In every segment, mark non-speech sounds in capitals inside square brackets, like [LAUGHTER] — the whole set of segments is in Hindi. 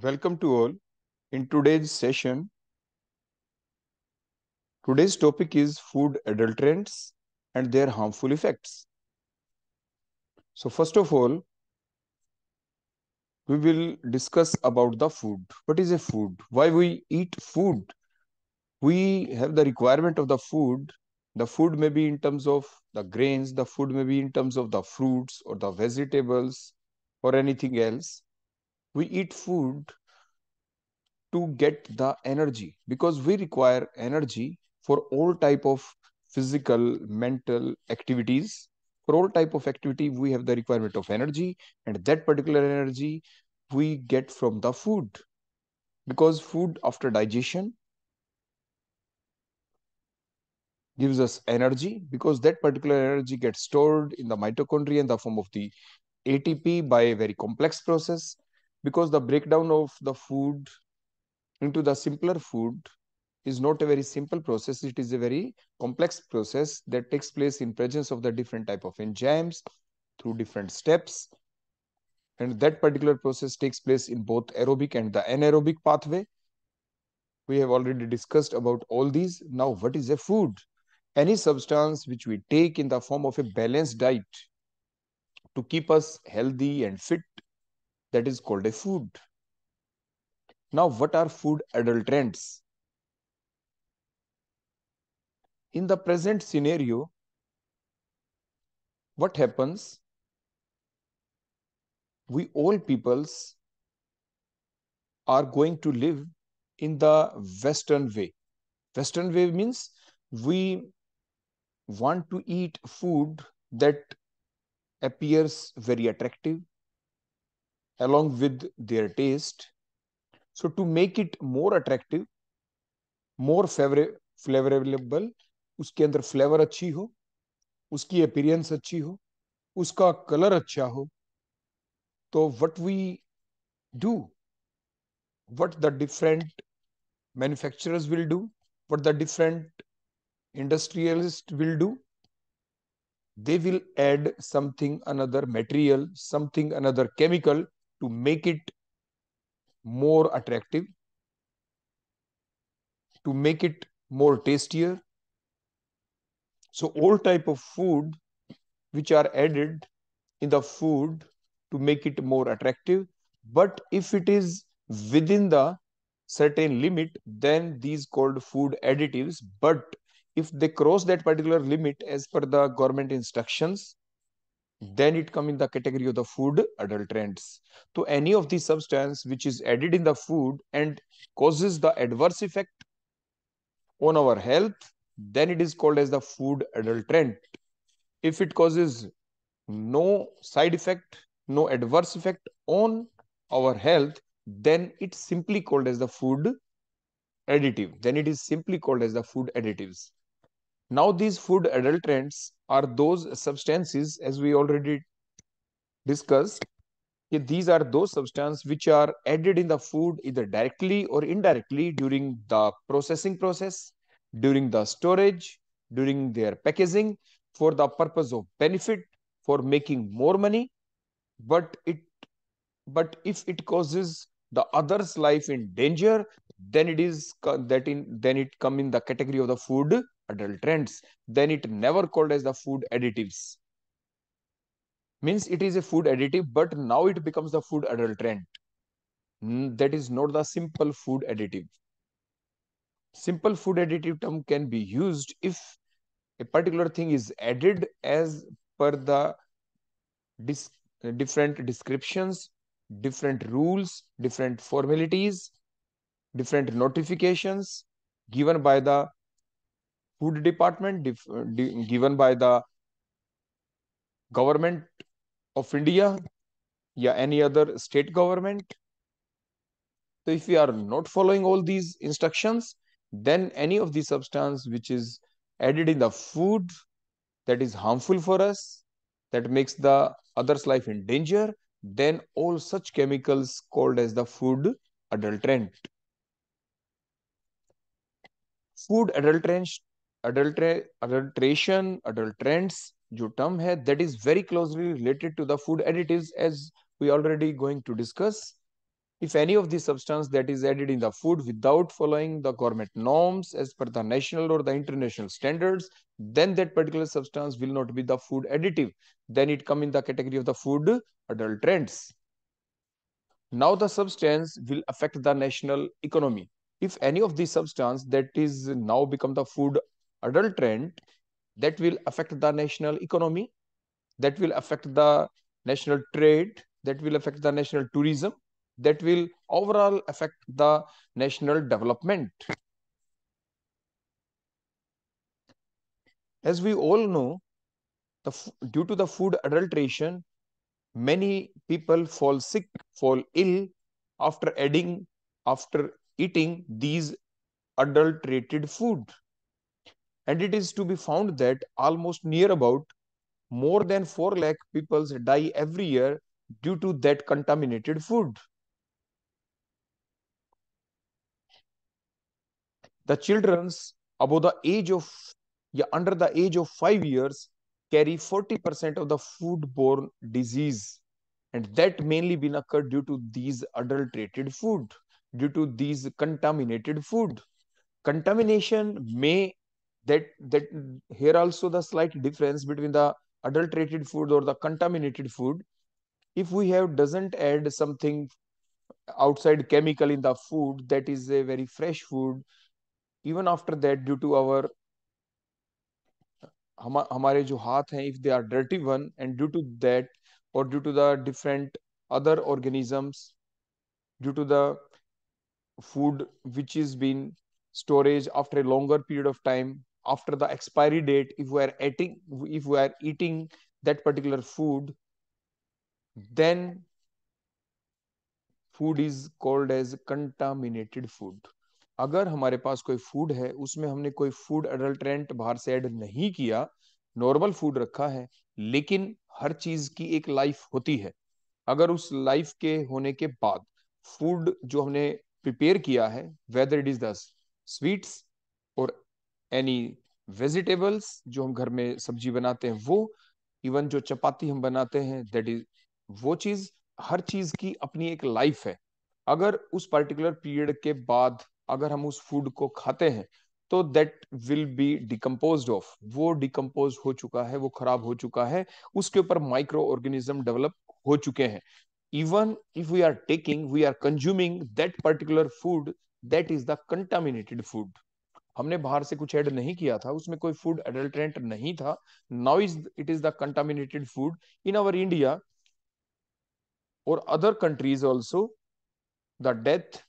Welcome to all. In today's session, today's topic is food adulterants and their harmful effects. So first of all, we will discuss about the food. What is a food? Why we eat food? We have the requirement of the food. The food may be in terms of the grains, the food may be in terms of the fruits or the vegetables or anything else we eat food to get the energy because we require energy for all type of physical mental activities for all type of activity we have the requirement of energy and that particular energy we get from the food because food after digestion gives us energy because that particular energy gets stored in the mitochondria in the form of the ATP by a very complex process because the breakdown of the food into the simpler food is not a very simple process it is a very complex process that takes place in presence of the different type of enzymes through different steps and that particular process takes place in both aerobic and the anaerobic pathway we have already discussed about all these now what is a food any substance which we take in the form of a balanced diet to keep us healthy and fit that is called a food. Now, what are food adulterants? In the present scenario, what happens? We all peoples are going to live in the Western way. Western way means we want to eat food that appears very attractive, along with their taste. So to make it more attractive, more फ्लेवरेबल उसके अंदर फ्लेवर अच्छी हो उसकी अपीरियंस अच्छी हो उसका कलर अच्छा हो तो what we do what the different manufacturers will do what the different industrialist will do they will add something another material something another chemical to make it more attractive, to make it more tastier. So all type of food which are added in the food to make it more attractive. But if it is within the certain limit, then these called food additives. But if they cross that particular limit as per the government instructions, then it come in the category of the food adulterants so any of the substance which is added in the food and causes the adverse effect on our health then it is called as the food adulterant if it causes no side effect no adverse effect on our health then it's simply called as the food additive then it is simply called as the food additives now, these food adulterants are those substances, as we already discussed, these are those substances which are added in the food either directly or indirectly during the processing process, during the storage, during their packaging for the purpose of benefit, for making more money. But it but if it causes the other's life in danger, then it is that in then it come in the category of the food trends, then it never called as the food additives. Means it is a food additive, but now it becomes the food adult trend. Hmm, that is not the simple food additive. Simple food additive term can be used if a particular thing is added as per the dis different descriptions, different rules, different formalities, different notifications given by the food department given by the government of India yeah, any other state government. So if we are not following all these instructions, then any of the substance which is added in the food that is harmful for us, that makes the other's life in danger, then all such chemicals called as the food adulterant. Food adulterant adulteration, adulterants, जो term hai. that is very closely related to the food additives as we already going to discuss. If any of the substance that is added in the food without following the government norms as per the national or the international standards, then that particular substance will not be the food additive. Then it come in the category of the food adulterants. Now the substance will affect the national economy if any of the substance that is now become the food Adulterant that will affect the national economy that will affect the national trade that will affect the national tourism that will overall affect the national development as we all know the due to the food adulteration many people fall sick fall ill after adding after eating these adulterated food and it is to be found that almost near about more than 4 lakh people die every year due to that contaminated food. The children's above the age of yeah, under the age of 5 years carry 40% of the foodborne disease and that mainly been occurred due to these adulterated food due to these contaminated food contamination may that that here also the slight difference between the adulterated food or the contaminated food if we have doesn't add something outside chemical in the food that is a very fresh food even after that due to our हमारे जो हाथ हैं if they are dirty one and due to that और due to the different other organisms due to the food which is been storage after a longer period of time after the expiry date if we are eating if we are eating that particular food mm-hmm. then food is called as contaminated food अगर हमारे पास कोई फूड है उसमें हमने कोई फूड अडल्ट्रेंट बाहर से ऐड नहीं किया नॉर्मल फूड रखा है लेकिन हर चीज की एक लाइफ होती है अगर उस लाइफ के होने के बाद फूड जो हमने प्रिपेयर किया है whether it is the sweets और एनी वेजिटेबल्स जो हम घर में सब्जी बनाते हैं वो इवन जो चपाती हम बनाते हैं दैट इज वो चीज हर चीज की अपनी एक लाइफ है अगर उस पर्टिकुलर पीरियड के बाद अगर हम उस फूड को खाते हैं तो that will be decompose of वो डिकम्पोज हो चुका है वो खराब हो चुका है उसके ऊपर माइक्रो ऑर्गेनिज्म डेवलप हो चुके हैं even if we are taking we are consuming that particular food that is the contaminated food हमने बाहर से कुछ ऐड नहीं किया था उसमें कोई फूड एडल्ट्रेंट नहीं था now is it is the contaminated food in our India और other countries also the death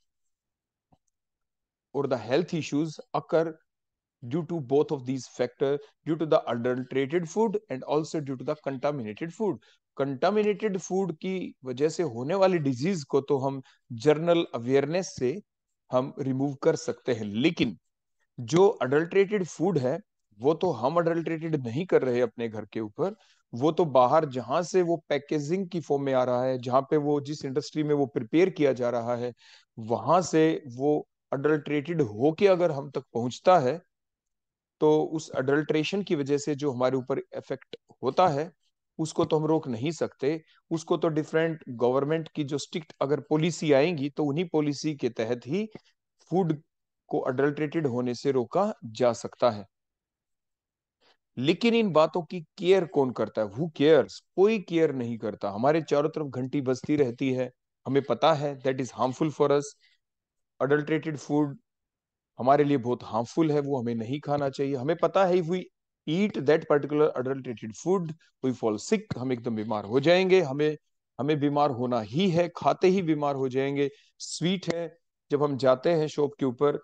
और the health issues occur due to both of these factor due to the adulterated food and also due to the contaminated food contaminated food की वजह से होने वाली डिजीज को तो हम जर्नल अवेयरनेस से हम रिमूव कर सकते हैं लेकिन जो अडल्ट्रेटेड फूड है वो तो हम अडल्ट्रेटेड नहीं कर रहे अपने घर के ऊपर वो तो बाहर जहां से वो पैकेजिंग की फॉर्म में आ रहा है जहां पे वो जिस इंडस्ट्री में वो प्रिपेयर किया जा रहा है वहां से वो अडल्ट्रेटेड होके अगर हम तक पहुंचता है तो उस अडल्ट्रेशन की वजह से जो हमारे ऊपर इफेक्ट होता है उसको तो हम रोक नहीं सकते उसको तो डिफरेंट गवर्नमेंट की जो स्ट्रिक्ट अगर पॉलिसी आएंगी तो उन्हीं पॉलिसी के तहत ही फूड को अडल्ट्रेटेड होने से रोका जा सकता है लेकिन इन बातों की केयर कौन करता है हु केयर्स कोई केयर नहीं करता हमारे चारों तरफ घंटी बजती रहती है हमें पता है that is harmful for us adulterated food हमारे लिए बहुत हार्मफुल है वो हमें नहीं खाना चाहिए हमें पता है we eat that particular adulterated food we fall sick हम एकदम बीमार हो जाएंगे हमें हमें बीमार होना ही है खाते ही बीमार हो जाएंगे स्वीट है जब हम जाते हैं शॉप के ऊपर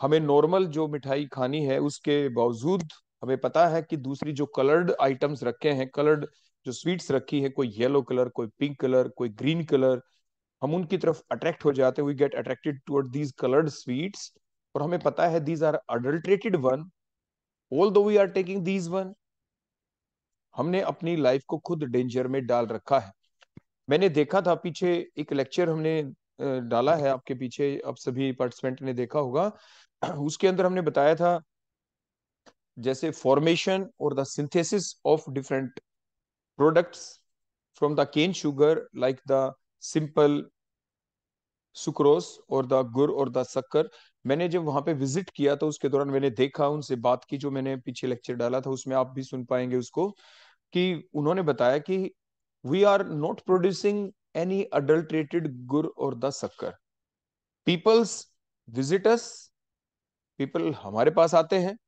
हमें नॉर्मल जो मिठाई खानी है उसके बावजूद हमें पता है कि दूसरी जो कलर्ड आइटम्स रखे हैं कलर्ड जो स्वीट्स रखी है कोई येलो कलर कोई पिंक कलर कोई ग्रीन कलर हम उनकी तरफ अट्रैक्ट हो जाते हैं we get attracted toward these coloured sweets और हमें पता है these are adulterated one although we are taking these one हमने अपनी लाइफ को खुद डेंजर में डाल रखा है मैंने देखा था पीछे एक लेक्चर हमने डाला है आपके पीछे आप सभी पार्टिसिपेंट ने देखा होगा [CLEARS THROAT] उसके अंदर हमने बताया था जैसे फॉर्मेशन और the synthesis of different products from the cane sugar like the simple sucrose और द गुर और द शक्कर मैंने जब वहां पे विजिट किया तो उसके दौरान मैंने देखा उनसे बात की जो मैंने पीछे लेक्चर डाला था उसमें आप भी सुन पाएंगे उसको कि उन्होंने बताया कि we are not producing any adulterated gur or the sakkar. People's visitors, people hamare paas aate hain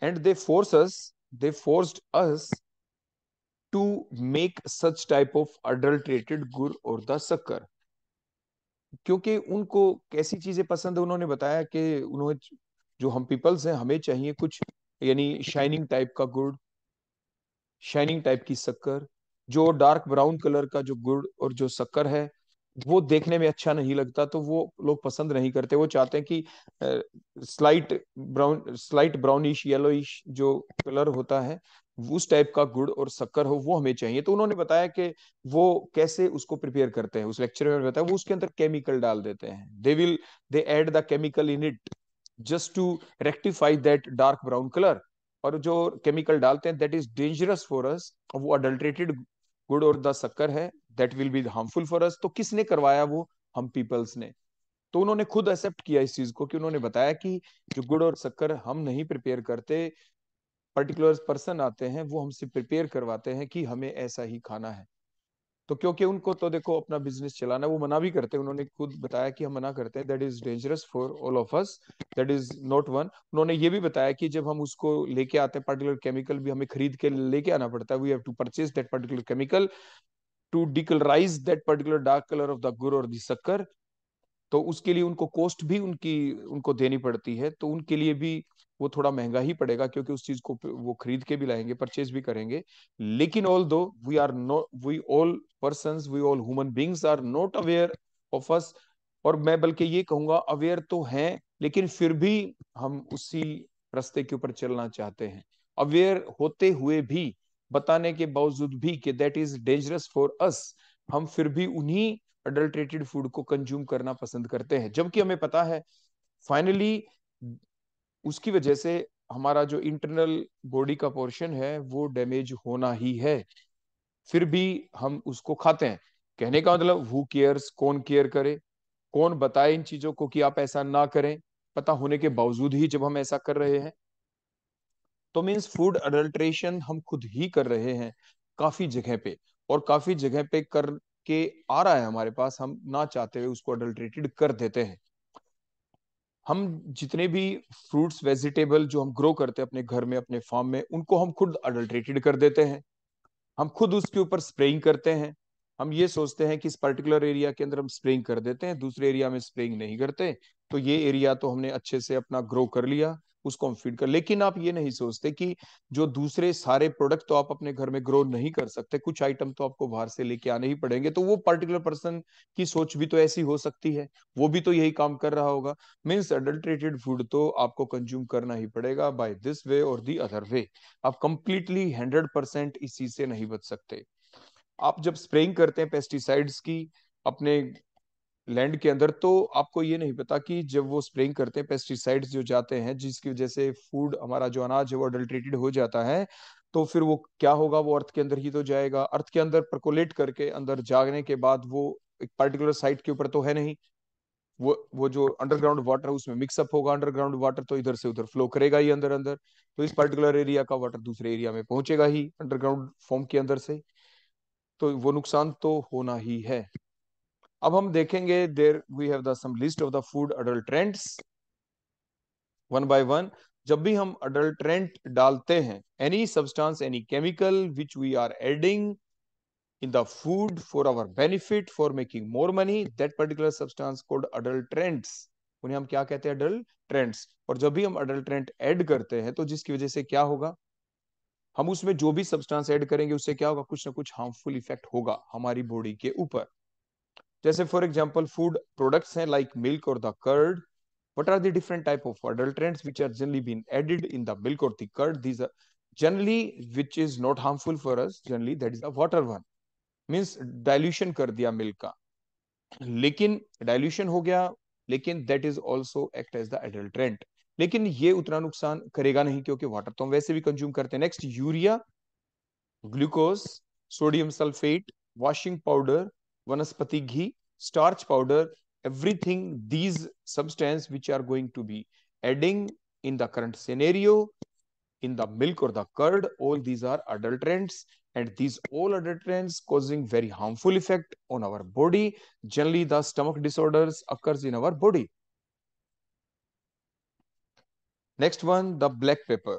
and they force us, they forced us to make such type of adulterated gur or the sakkar. क्योंकि उनको कैसी चीजें पसंद है उन्होंने बताया कि उन्होंने जो हम पीपल्स हैं हमें चाहिए कुछ यानी शाइनिंग टाइप का गुड़ शाइनिंग टाइप की शक्कर जो डार्क ब्राउन कलर का जो गुड़ और जो शक्कर है वो देखने में अच्छा नहीं लगता तो वो लोग पसंद नहीं करते वो चाहते हैं कि slight brown slight brownish yellowish जो कलर होता है उस टाइप का गुड़ और शक्कर हो वो हमें चाहिए तो उन्होंने बताया कि वो कैसे उसको प्रिपेयर करते हैं उस लेक्चर में बताया वो उसके अंदर केमिकल डाल देते हैं they will they add the chemical in it just to rectify that dark brown colour और जो केमिकल डालते हैं that is dangerous for us वो अडल्ट्रेटेड गुड़ और द शक्कर है that will be harmful for us तो किसने करवाया वो हम पीपल्स ने तो उन्होंने खुद एक्सेप्ट किया इस चीज को कि उन्होंने बताया कि जो गुड़ और शक्कर हम नहीं प्रिपेयर करते पर्टिकुलर पर्सन आते हैं वो हमसे प्रिपेयर करवाते हैं कि हमें ऐसा ही खाना है तो क्योंकि उनको तो देखो अपना बिजनेस चलाना है वो मना भी करते हैं उन्होंने खुद बताया कि हम मना करते हैं that is dangerous for all of us that is not one उन्होंने ये भी बताया कि जब हम उसको लेके आते हैं पर्टिकुलर केमिकल भी हमें खरीद के लेके आना पड़ता है we have to purchase that particular chemical to decolourise that particular dark colour of the gur और द तो उसके लिए उनको कॉस्ट भी उनकी उनको देनी पड़ती है तो उनके लिए भी वो थोड़ा महंगा ही पड़ेगा क्योंकि उस चीज को वो खरीद के भी लाएंगे परचेज भी करेंगे लेकिन although we are not we all person we all human beings are not aware of us और मैं बल्कि ये कहूंगा अवेयर तो है लेकिन फिर भी हम उसी रस्ते के ऊपर चलना चाहते हैं अवेयर होते हुए भी बताने के बावजूद भी कि that is dangerous for us हम फिर भी उन्हीं अडल्ट्रेटेड फूड को कंज्यूम करना पसंद करते हैं जबकि हमें पता है फाइनली उसकी वजह से हमारा जो इंटरनल बॉडी का पोर्शन है वो डैमेज होना ही है फिर भी हम उसको खाते हैं कहने का मतलब हु केयर्स कौन केयर करे कौन बताए इन चीजों को कि आप ऐसा ना करें पता होने के बावजूद ही जब हम ऐसा कर रहे हैं तो मीन्स फूड अडल्ट्रेशन हम खुद ही कर रहे हैं काफी जगह पे और काफी जगह पे कर के आ रहा है हमारे पास हम ना चाहते हुए उसको अडल्ट्रेटेड कर देते हैं हम जितने भी फ्रूट्स वेजिटेबल जो हम ग्रो करते हैं अपने घर में अपने फार्म में उनको हम खुद अडल्ट्रेटेड कर देते हैं हम खुद उसके ऊपर स्प्रेइंग करते हैं हम ये सोचते हैं कि इस पर्टिकुलर एरिया के अंदर हम स्प्रेइंग कर देते हैं दूसरे एरिया में स्प्रेइंग नहीं करते तो ये एरिया तो हमने अच्छे से अपना ग्रो कर लिया उसको हम फीड कर लेकिन आप ये नहीं सोचते कि जो दूसरे सारे प्रोडक्ट तो आप अपने घर में ग्रो नहीं कर सकते कुछ आइटम तो आपको बाहर से लेके आने ही पड़ेंगे तो वो पर्टिकुलर पर्सन की सोच भी तो ऐसी हो सकती है वो भी तो यही काम कर रहा होगा मीन्स अडल्ट्रेटेड फूड तो आपको कंज्यूम करना ही पड़ेगा बाय दिस वे और दी अदर वे आप कंप्लीटली हंड्रेड परसेंट इस चीज से नहीं बच सकते आप जब स्प्रेइंग करते हैं पेस्टिसाइड्स की अपने लैंड के अंदर तो आपको ये नहीं पता कि जब वो स्प्रेइंग करते हैं पेस्टिसाइड्स जो जाते हैं जिसकी वजह से फूड हमारा जो अनाज है वो अडल्ट्रेटेड हो जाता है तो फिर वो क्या होगा वो अर्थ के अंदर ही तो जाएगा अर्थ के अंदर परकोलेट करके अंदर जागने के बाद वो एक पर्टिकुलर साइट के ऊपर तो है नहीं वो वो जो अंडरग्राउंड वाटर है उसमें मिक्सअप होगा अंडरग्राउंड वाटर तो इधर से उधर फ्लो करेगा ही अंदर अंदर तो इस पर्टिकुलर एरिया का वाटर दूसरे एरिया में पहुंचेगा ही अंडरग्राउंड फॉर्म के अंदर से तो वो नुकसान तो होना ही है अब हम देखेंगे there we have the some list of the food adulterants one by one जब भी हम अडल्ट ट्रेंड डालते हैं any substance any chemical which we are adding the food for our benefit for making more money that particular particular substance adult adulterants उन्हें हम क्या कहते हैं अडल्ट ट्रेंड्स और जब भी हम अडल्ट ट्रेंड ऐड करते हैं तो जिसकी वजह से क्या होगा हम उसमें जो भी सब्सटेंस ऐड करेंगे उससे क्या होगा कुछ ना कुछ हार्मफुल इफेक्ट होगा हमारी बॉडी के ऊपर जैसे फॉर एग्जाम्पल फूड प्रोडक्ट्स हैं लाइक मिल्क और the curd what are the different type of adulterants which are generally been added in the milk or the curd these are generally which is not harmful for us generally that is the water one means dilution कर दिया milk का लेकिन dilution हो गया लेकिन that is also act as the adulterant लेकिन ये उतना नुकसान करेगा नहीं क्योंकि वाटर तो हम वैसे भी कंज्यूम करते हैं next urea glucose sodium sulphate washing powder vanaspati ghee starch powder everything these substance which are going to be adding in the current scenario in the milk or the curd all these are adulterants and these all adulterants causing very harmful effect on our body generally the stomach disorders occurs in our body next one the black pepper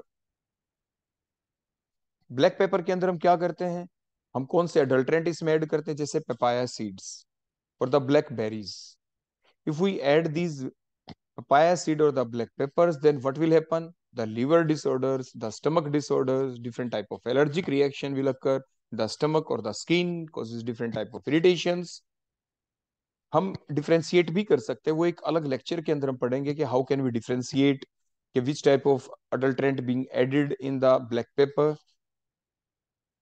black pepper के अंदर हम क्या करते हैं हम कौन से एडल्ट्रेंट इसमें ऐड करते हैं जैसे पपाया सीड्स और the black berries if we add these papaya seed और the black peppers then what will happen the liver disorders the stomach disorders different type of allergic reaction will occur the stomach और the skin causes different type of irritation हम डिफ्रेंशिएट भी कर सकते हैं वो एक अलग लेक्चर के अंदर हम पढ़ेंगे कि हाउ कैन वी डिफ्रेंशिएट कि which type of adulterant being added in the black pepper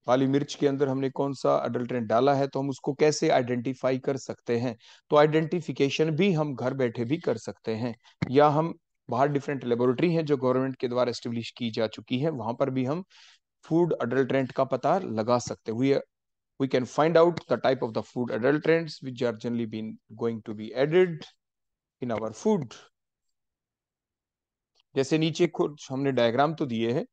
काली मिर्च के अंदर हमने कौन सा अडल्ट्रेंट डाला है तो हम उसको कैसे आइडेंटिफाई कर सकते हैं तो आइडेंटिफिकेशन भी हम घर बैठे भी कर सकते हैं या हम बाहर डिफरेंट लेबोरेटरी हैं जो गवर्नमेंट के द्वारा स्टेब्लिश की जा चुकी है वहां पर भी हम फूड अडल्ट्रेंट का पता लगा सकते हुए we can find out the type of the food adulterants which are generally been going to be added in our food जैसे नीचे कुछ हमने डायग्राम तो दिए हैं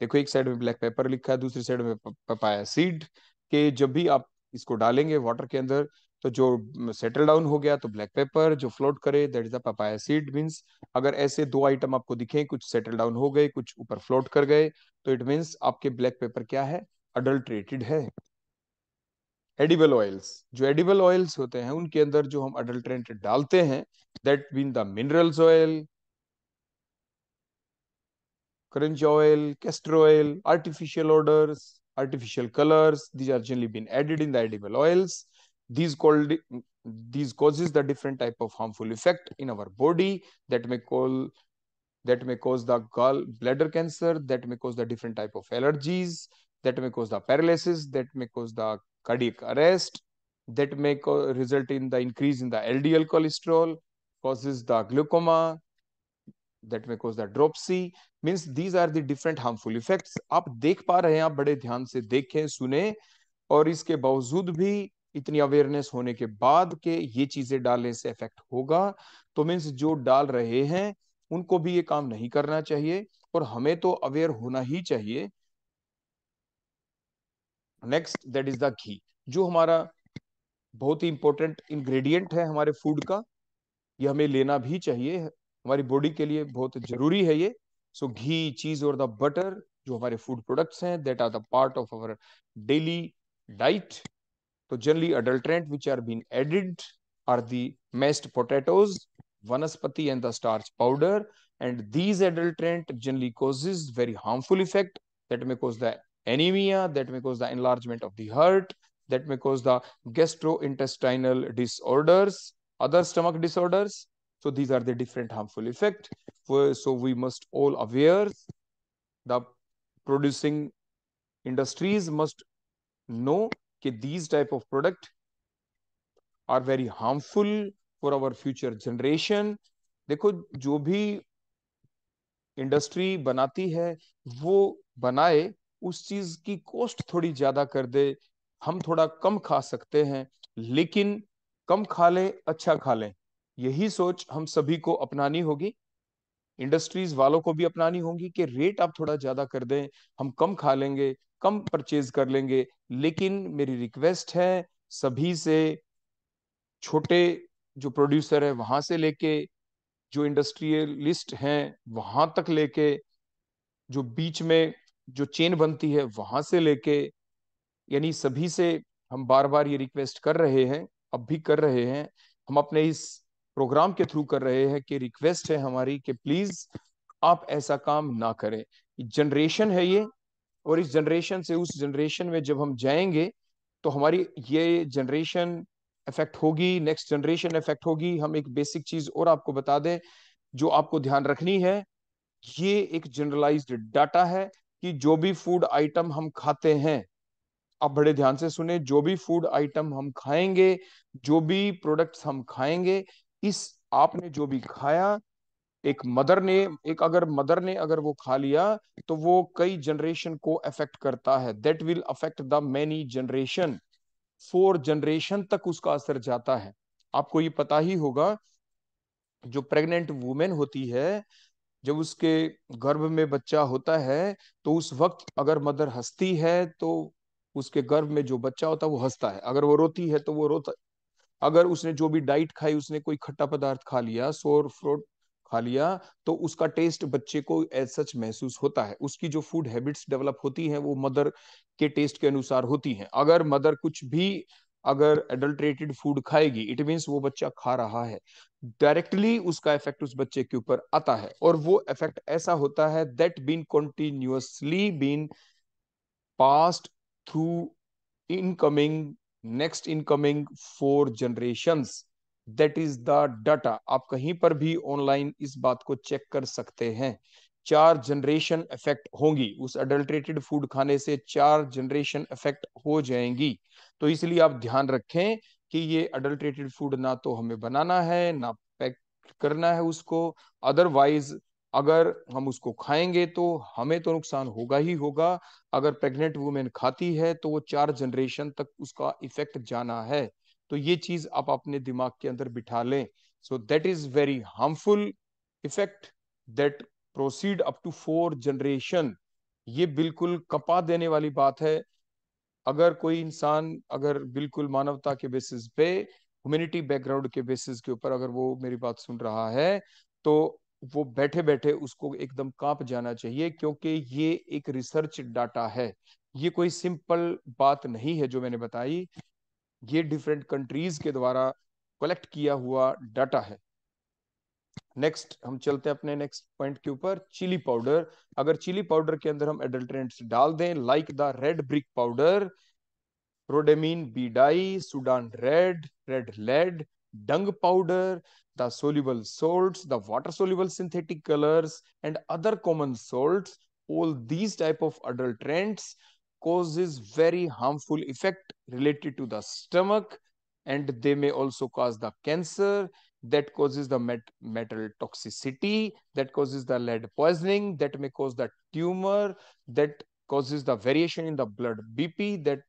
देखो एक साइड में ब्लैक पेपर लिखा है दूसरी साइड में पपाया सीड के जब भी आप इसको डालेंगे वाटर के अंदर तो जो सेटल डाउन हो गया तो ब्लैक पेपर जो फ्लोट करे that is the papaya seed means अगर ऐसे दो आइटम आपको दिखे कुछ सेटल डाउन हो गए कुछ ऊपर फ्लोट कर गए तो इट मीन्स आपके ब्लैक पेपर क्या है अडल्ट्रेटेड है एडिबल ऑयल्स जो एडिबल ऑयल्स होते हैं उनके अंदर जो हम अडल्ट्रेटेड डालते हैं that mean the minerals oil Cringe oil, castor oil, artificial odors, artificial colors. These are generally being added in the edible oils. These called these causes the different type of harmful effect in our body that may call that may cause the gall bladder cancer, that may cause the different type of allergies, that may cause the paralysis, that may cause the cardiac arrest, that may result in the increase in the LDL cholesterol, causes the glaucoma, that may cause the dropsy means these are the different harmful effects आप देख पा रहे हैं आप बड़े ध्यान से देखें सुने और इसके बावजूद भी इतनी अवेयरनेस होने के बाद के ये चीजें डालने से इफेक्ट होगा तो मीन्स जो डाल रहे हैं उनको भी ये काम नहीं करना चाहिए और हमें तो अवेयर होना ही चाहिए next that is the ghee जो हमारा बहुत ही इंपॉर्टेंट इंग्रेडिएंट है हमारे फूड का ये हमें लेना भी चाहिए हमारी बॉडी के लिए बहुत [LAUGHS] जरूरी है ये सो घी चीज और द बटर जो हमारे फूड प्रोडक्ट्स हैं that are the part of our daily diet तो generally adulterant which are been added are the mashed potatoes vanaspati and the starch powder and these adulterant generally causes very harmful effect that may cause the anaemia that may cause the enlargement of the heart that may cause the gastro intestinal disorders other stomach disorders So these are the different harmful effect. So we must all aware the producing industries must know that these type of product are very harmful for our future generation. देखो जो भी इंडस्ट्री बनाती है वो बनाए उस चीज की कॉस्ट थोड़ी ज्यादा कर दे हम थोड़ा कम खा सकते हैं लेकिन कम खा लें अच्छा खा लें यही सोच हम सभी को अपनानी होगी इंडस्ट्रीज वालों को भी अपनानी होगी कि रेट आप थोड़ा ज्यादा कर दें हम कम खा लेंगे कम परचेज कर लेंगे लेकिन मेरी रिक्वेस्ट है सभी से छोटे जो प्रोड्यूसर है वहां से लेके जो इंडस्ट्रियलिस्ट हैं वहां तक लेके जो बीच में जो चेन बनती है वहां से लेके यानी सभी से हम बार बार ये रिक्वेस्ट कर रहे हैं अब भी कर रहे हैं हम अपने इस प्रोग्राम के थ्रू कर रहे हैं कि रिक्वेस्ट है हमारी कि प्लीज आप ऐसा काम ना करें जनरेशन है ये और इस जनरेशन से उस जनरेशन में जब हम जाएंगे तो हमारी ये जनरेशन इफेक्ट होगी नेक्स्ट जनरेशन इफेक्ट होगी हम एक बेसिक चीज और आपको बता दें जो आपको ध्यान रखनी है ये एक जनरलाइज डाटा है कि जो भी फूड आइटम हम खाते हैं आप बड़े ध्यान से सुने जो भी फूड आइटम हम खाएंगे जो भी प्रोडक्ट्स हम खाएंगे इस आपने जो भी खाया एक मदर ने एक अगर मदर ने अगर वो खा लिया तो वो कई जनरेशन को अफेक्ट करता है that will affect the many generation four generation तक उसका असर जाता है आपको ये पता ही होगा जो प्रेग्नेंट वुमेन होती है जब उसके गर्भ में बच्चा होता है तो उस वक्त अगर मदर हंसती है तो उसके गर्भ में जो बच्चा होता है वो हंसता है अगर वो रोती है तो वो रोता अगर उसने जो भी डाइट खाई उसने कोई खट्टा पदार्थ खा लिया सोर फ्रूट खा लिया तो उसका टेस्ट बच्चे को एज सच महसूस होता है उसकी जो फूड हैबिट्स डेवलप होती हैं वो मदर के टेस्ट के अनुसार होती हैं अगर मदर कुछ भी अगर एडल्ट्रेटेड फूड खाएगी इट मीन्स वो बच्चा खा रहा है डायरेक्टली उसका इफेक्ट उस बच्चे के ऊपर आता है और वो इफेक्ट ऐसा होता है that been continuously been passed through incoming next incoming four generation that is the data आप कहीं पर भी ऑनलाइन इस बात को चेक कर सकते हैं चार जनरेशन इफेक्ट होंगी उस अडल्ट्रेटेड फूड खाने से चार जनरेशन इफेक्ट हो जाएंगी तो इसलिए आप ध्यान रखें कि ये अडल्ट्रेटेड फूड ना तो हमें बनाना है ना पैक करना है उसको अदरवाइज अगर हम उसको खाएंगे तो हमें तो नुकसान होगा ही होगा अगर प्रेग्नेंट वुमेन खाती है तो वो चार जनरेशन तक उसका इफेक्ट जाना है तो ये चीज आप अपने दिमाग के अंदर बिठा लें so that is very harmful effect that proceed up to four generation ये बिल्कुल कपा देने वाली बात है अगर कोई इंसान अगर बिल्कुल मानवता के बेसिस पे ह्यूमिनिटी बैकग्राउंड के बेसिस के ऊपर अगर वो मेरी बात सुन रहा है तो वो बैठे बैठे उसको एकदम कांप जाना चाहिए क्योंकि ये एक रिसर्च डाटा है ये कोई सिंपल बात नहीं है जो मैंने बताई ये डिफरेंट कंट्रीज के द्वारा कलेक्ट किया हुआ डाटा है नेक्स्ट हम चलते हैं अपने नेक्स्ट पॉइंट के ऊपर चिली पाउडर अगर चिली पाउडर के अंदर हम एडल्ट्रेंट्स डाल दें like the red brick powder B B dye Sudan red red lead dung powder the soluble salts, the water soluble synthetic colors and other common salts, all these type of adulterants causes very harmful effect related to the stomach and they may also cause the cancer that causes the met metal toxicity, that causes the lead poisoning, that may cause the tumor, that causes the variation in the blood BP, that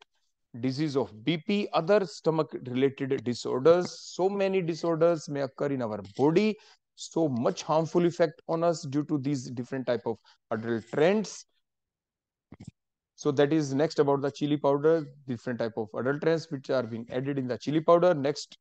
disease of BP, other stomach related disorders. So many disorders may occur in our body. So much harmful effect on us due to these different type of adult trends. So that is next about the chili powder, different type of adult trends which are being added in the chili powder. Next,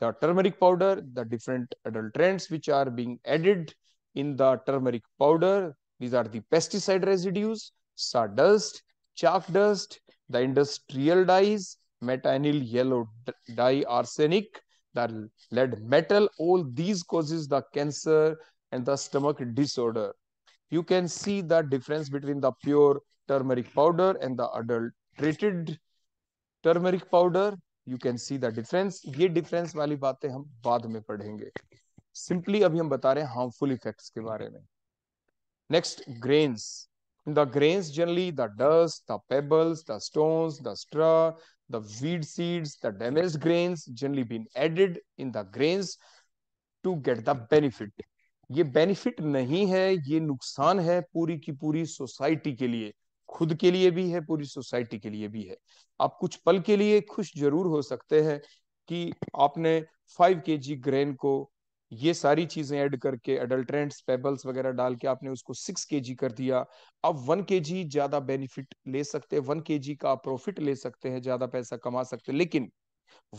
the turmeric powder, the different adult trends which are being added in the turmeric powder. These are the pesticide residues, sawdust, chalk dust, The industrial dyes, metanyl yellow dye, arsenic, the lead metal, all these causes the cancer and the stomach disorder. You can see the difference between the pure turmeric powder and the adulterated turmeric powder. You can see the difference. ye difference wali baatein hum baad mein padhenge simply abhi hum bata rahe hain harmful effects ke bare mein next grains The grains generally, the dust, the pebbles, the stones, the straw, the weed seeds, the damaged grains generally been added in the grains to get the benefit. ये बेनिफिट नहीं है ये नुकसान है पूरी की पूरी सोसाइटी के लिए खुद के लिए भी है पूरी सोसाइटी के लिए भी है आप कुछ पल के लिए खुश जरूर हो सकते हैं कि आपने 5 के जी ग्रेन को ये सारी चीजें ऐड करके अडल्ट्रेंट्स पेबल्स वगैरह डाल के आपने उसको सिक्स के कर दिया अब वन के ज्यादा बेनिफिट ले सकते हैं वन के का प्रॉफिट ले सकते हैं ज्यादा पैसा कमा सकते हैं लेकिन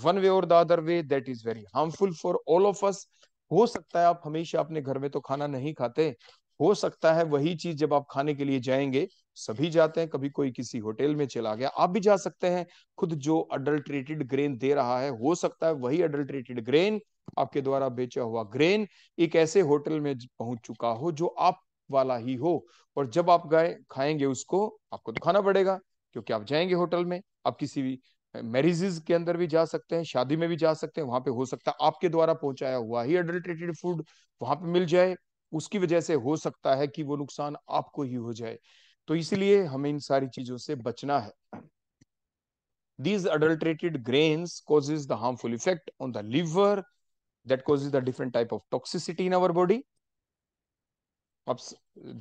वन वे और the other way that is very harmful for all of us हो सकता है आप हमेशा अपने घर में तो खाना नहीं खाते हो सकता है वही चीज जब आप खाने के लिए जाएंगे सभी जाते हैं कभी कोई किसी होटल में चला गया आप भी जा सकते हैं खुद जो अडल्ट्रेटेड ग्रेन दे रहा है हो सकता है वही अडल्ट्रेटेड ग्रेन आपके द्वारा बेचा हुआ ग्रेन एक ऐसे होटल में पहुंच चुका हो जो आप वाला ही हो और जब आप गए खाएंगे उसको आपको तो खाना पड़ेगा क्योंकि आप जाएंगे होटल में आप किसी भी मैरिजेज के अंदर भी जा सकते हैं शादी में भी जा सकते हैं वहां पे हो सकता है आपके द्वारा पहुंचाया हुआ ही अडल्ट्रेटेड फूड वहां पे मिल जाए उसकी वजह से हो सकता है कि वो नुकसान आपको ही हो जाए तो इसलिए हमें इन सारी चीजों से बचना है these adulterated grains causes the harmful effect on the liver that causes the different type of toxicity in our body आप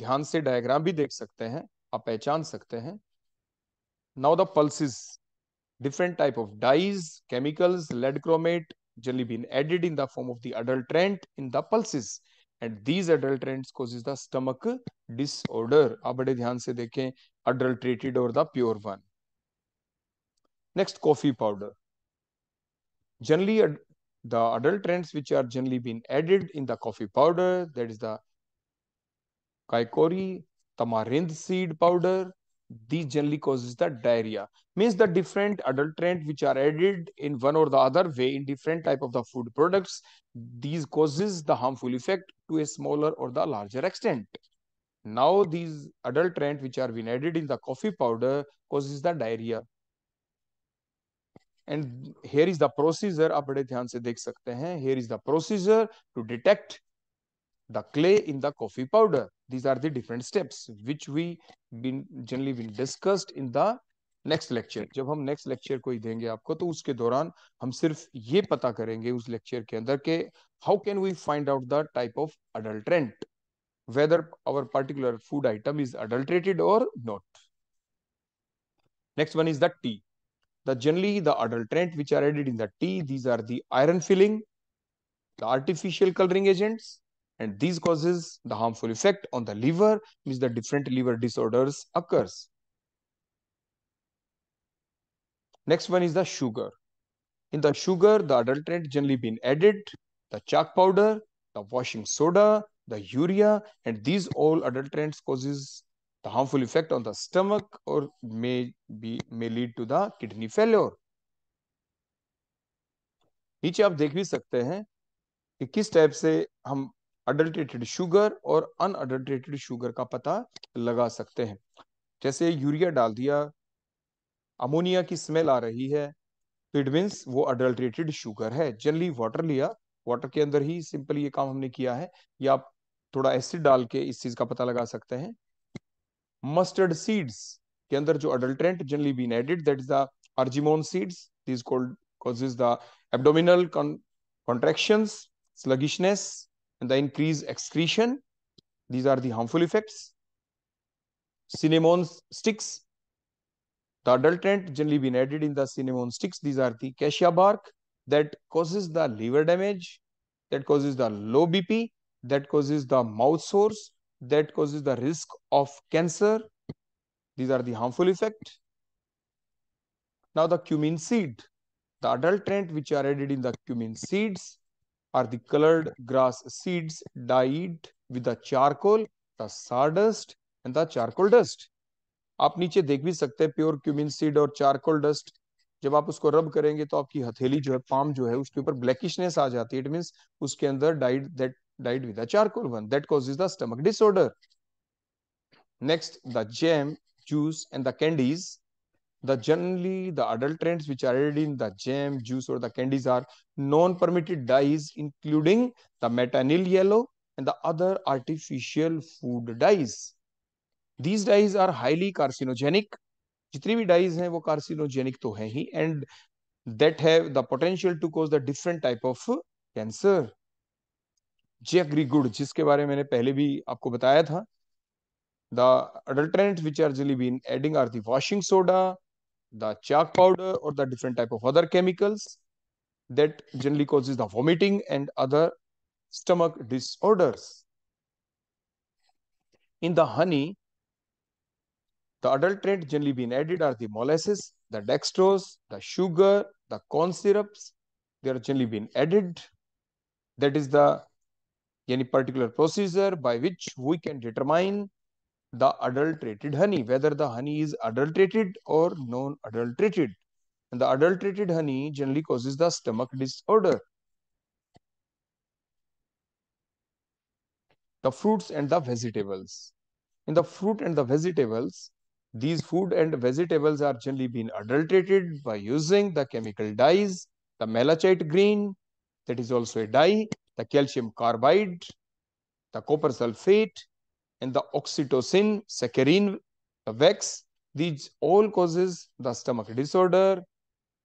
ध्यान से डायग्राम भी देख सकते हैं आप पहचान सकते हैं now the pulses different type of dyes chemicals lead chromate generally been added in the form of the adulterant in the and these adulterants causes the stomach disorder आप बड़े ध्यान से देखें अडल्ट्रेटेड और the pure one next coffee powder generally the adulterants which are generally been added in the coffee powder that is the chicory tamarind seed powder these generally causes the diarrhea means the different adulterant which are added in one or the other way in different type of the food products these causes the harmful effect to a smaller or the larger extent now these adulterant which are been added in the coffee powder causes the diarrhea and here is the procedure आप बड़े ध्यान से देख सकते हैं here is the procedure to detect the clay in the coffee powder these are the different steps which we been generally been discussed in the next lecture जब हम नेक्स्ट लेक्चर को ही देंगे आपको तो उसके दौरान हम सिर्फ ये पता करेंगे उस लेक्चर के अंदर के how can we find out the type of adulterant whether our particular food item is adulterated और not next one is the tea the generally the adulterant which are added in the tea these are the iron filling the artificial colouring agents and these causes the harmful effect on the liver means the different liver disorders occurs next one is the sugar in the sugar the adulterant generally been added the chalk powder the washing soda the urea and these all adulterants causes the harmful effect on the stomach or may be may lead to the kidney failure नीचे आप देख भी सकते हैं कि किस टाइप से हम अडल्ट्रेटेड शुगर और अनअडल्ट्रेटेड शुगर का पता लगा सकते हैं जैसे यूरिया डाल दिया अमोनिया की स्मेल आ रही है तो इट वो अडल्ट्रेटेड शुगर है जनरली वाटर लिया वाटर के अंदर ही सिंपल ये काम हमने किया है या आप थोड़ा एसिड डाल के इस चीज का पता लगा सकते हैं मस्टर्ड सीड्स के अंदर जो adulterant generally been added that is the argemone seeds this called causes the abdominal con sluggishness and the increased excretion. These are the harmful effects. Cinnamon sticks. The adulterant generally been added in the cinnamon sticks. These are the cassia bark that causes the liver damage, that causes the low BP, that causes the mouth sores, that causes the risk of cancer. These are the harmful effect. Now the cumin seed, the adulterant which are added in the cumin seeds, are the colored grass seeds dyed with the charcoal, the sawdust, and the charcoal dust. आप नीचे देख भी सकते हैं प्योर क्यूमिन सीड और चारकोल डस्ट जब आप उसको रब करेंगे तो आपकी हथेली जो है पाम जो है उसके ऊपर ब्लैकिशनेस आ जाती है इट मीन उसके अंदर dyed that dyed with charcoal one that causes the stomach disorder next the jam juice and the candies the generally the adulterants which are added in the jam juice or the candies are non permitted dyes including the metanyl yellow and the other artificial food dyes these dyes are highly carcinogenic jitni bhi dyes hain wo carcinogenic to hain hi and that have the potential to cause the different type of cancer jaggery good jiske bare mein maine pehle bhi aapko bataya tha the adulterants which are generally been adding are the washing soda the chalk powder or the different type of other chemicals that generally causes the vomiting and other stomach disorders. In the honey, the adulterant generally being added are the molasses, the dextrose, the sugar, the corn syrups. They are generally being added. That is the any particular procedure by which we can determine the adulterated honey, whether the honey is adulterated or non adulterated. And the adulterated honey generally causes the stomach disorder. The fruits and the vegetables. In the fruit and the vegetables, these food and vegetables are generally being adulterated by using the chemical dyes, the malachite green, that is also a dye, the calcium carbide, the copper sulfate, and the oxytocin, saccharin, vex, these all causes the stomach disorder,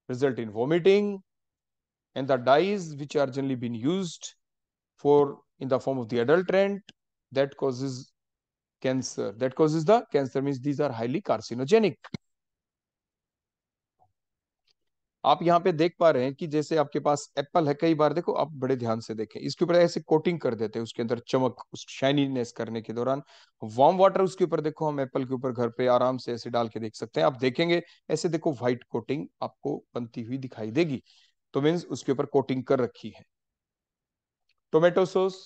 result in vomiting, and the dyes which are generally being used for in the form of the adulterant that causes cancer. That causes the cancer means these are highly carcinogenic. आप यहाँ पे देख पा रहे हैं कि जैसे आपके पास एप्पल है कई बार देखो आप बड़े ध्यान से देखें इसके ऊपर ऐसे कोटिंग कर देते हैं उसके अंदर चमक उस शाइनीनेस करने के दौरान वार्म वाटर उसके ऊपर देखो हम एप्पल के ऊपर घर पे आराम से ऐसे डाल के देख सकते हैं आप देखेंगे ऐसे देखो व्हाइट कोटिंग आपको बनती हुई दिखाई देगी तो मीन्स उसके ऊपर कोटिंग कर रखी है टोमेटो सॉस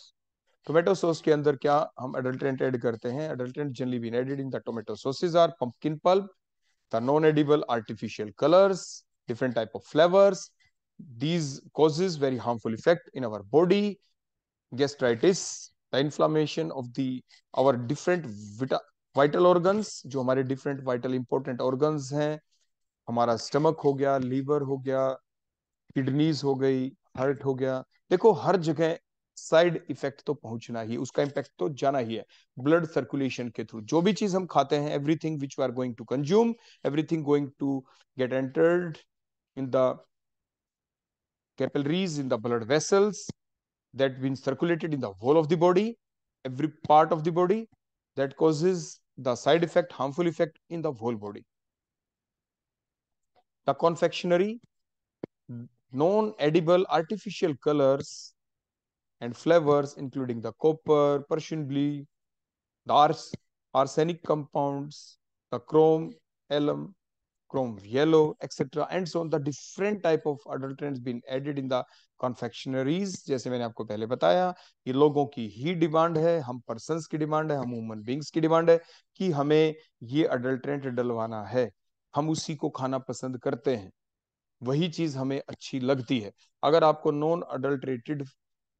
टोमेटो सॉस के अंदर क्या हम एडल्ट्रेंट एड करते हैं adulterant generally been added in the tomato sauces or pumpkin pulp the non edible artificial colours different type of flavors. These causes very harmful effect in our body, gastritis, the inflammation of the our different vita, vital organs, jo hamare different vital important organs hain hamara stomach ho gaya liver ho gaya kidneys ho gayi heart ho gaya dekho har jagah side effect तो पहुंचना ही उसका इंपैक्ट तो जाना ही है ब्लड सर्कुलेशन के थ्रू जो भी चीज हम खाते हैं everything which are going to consume everything going to get entered in the capillaries, in the blood vessels that been circulated in the whole of the body, every part of the body that causes the side effect, harmful effect in the whole body. The confectionery, non-edible artificial colors and flavors including the copper, Persian blue, the ars arsenic compounds, the chrome, alum, chrome yellow, etc. And so on the different type of adulterants been added in the confectionaries. जैसे मैंने आपको पहले बताया कि लोगों की ही डिमांड है हम पर्सन की डिमांड है हम ह्यूमन बींग्स की डिमांड है कि हमें ये अडल्ट्रेंट डलवाना है हम उसी को खाना पसंद करते हैं वही चीज हमें अच्छी लगती है अगर आपको नॉन अडल्ट्रेटेड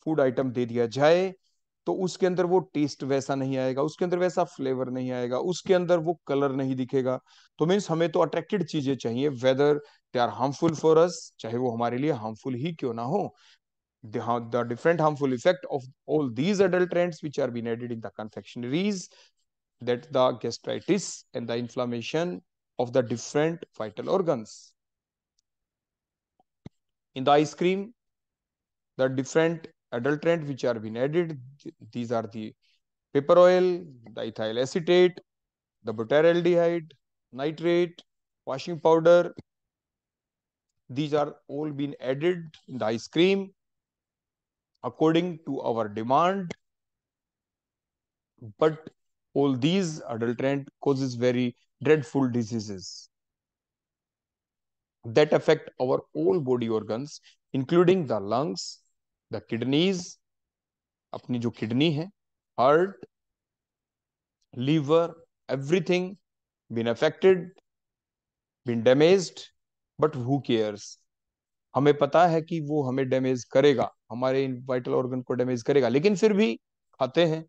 फूड आइटम दे दिया जाए तो उसके अंदर वो टेस्ट वैसा नहीं आएगा उसके अंदर वैसा फ्लेवर नहीं आएगा उसके अंदर वो कलर नहीं दिखेगा तो मीन्स हमें तो अट्रैक्टेड चीजें चाहिए whether they are harmful for us चाहे वो हमारे लिए हार्मफुल ही क्यों ना हो the different harmful effect of all these adult trends which are being added in the confectionaries that the gastritis and the inflammation of the different vital organs in the ice cream the different adulterant which are being added. These are the paper oil, diethyl ethyl acetate, the butyraldehyde, nitrate, washing powder. These are all being added in the ice cream according to our demand. But all these adulterant causes very dreadful diseases that affect our whole body organs, including the lungs, the kidneys अपनी जो किडनी है heart liver everything been affected been damage but who cares हमें पता है कि वो हमें डैमेज करेगा हमारे इन वाइटल ऑर्गन को डैमेज करेगा लेकिन फिर भी खाते हैं